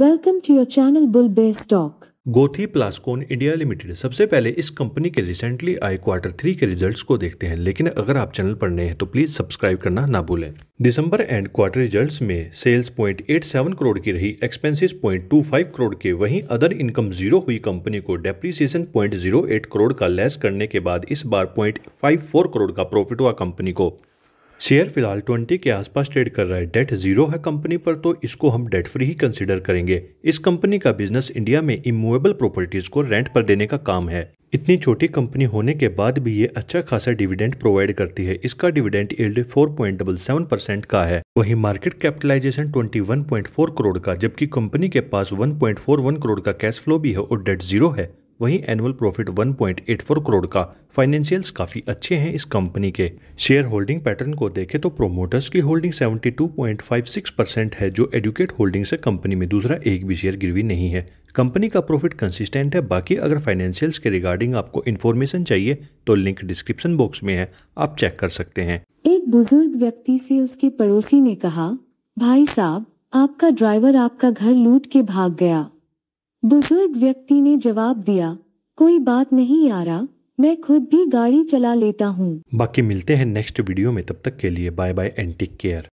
welcome to your channel bull bay stock Gothi Plascon India limited सबसे पहले इस कंपनी के रिसेंटली आए क्वार्टर थ्री के रिजल्ट्स को देखते हैं लेकिन अगर आप चैनल पर नए हैं तो प्लीज सब्सक्राइब करना ना भूलें दिसंबर एंड क्वार्टर रिजल्ट्स में sales point eight seven crore की रही expenses point two five crore के वहीं अदर इनकम जीरो हुई कंपनी को depreciation point zero eight crore का लेस करने के बाद इस बार पॉइंट फाइव फोर करोड़ का प्रॉफिट हुआ कंपनी को शेयर फिलहाल 20 के आसपास ट्रेड कर रहा है डेट जीरो है कंपनी पर तो इसको हम डेट फ्री ही कंसिडर करेंगे इस कंपनी का बिजनेस इंडिया में इमूवेबल प्रॉपर्टीज को रेंट पर देने का काम है इतनी छोटी कंपनी होने के बाद भी ये अच्छा खासा डिविडेंड प्रोवाइड करती है इसका डिविडेंड यील्ड 4.77 परसेंट का है वहीं मार्केट कैपिटलाइजेशन 21.4 करोड़ का जबकि कंपनी के पास 1.41 करोड़ का कैश फ्लो भी है और डेट जीरो है वहीं एनुअल प्रॉफिट 1.84 करोड़ का फाइनेंशियल्स काफ़ी अच्छे हैं इस कंपनी के शेयर होल्डिंग पैटर्न को देखें तो प्रोमोटर्स की होल्डिंग 72.56 परसेंट है जो एडुकेट होल्डिंग से कंपनी में दूसरा एक भी शेयर गिरवी नहीं है कंपनी का प्रॉफिट कंसिस्टेंट है बाकी अगर फाइनेंशियल्स के रिगार्डिंग आपको इन्फॉर्मेशन चाहिए तो लिंक डिस्क्रिप्शन बॉक्स में है आप चेक कर सकते हैं एक बुजुर्ग व्यक्ति से उसके पड़ोसी ने कहा भाई साहब आपका ड्राइवर आपका घर लूट के भाग गया बुजुर्ग व्यक्ति ने जवाब दिया कोई बात नहीं यारा मैं खुद भी गाड़ी चला लेता हूँ बाकी मिलते हैं नेक्स्ट वीडियो में तब तक के लिए bye bye and take care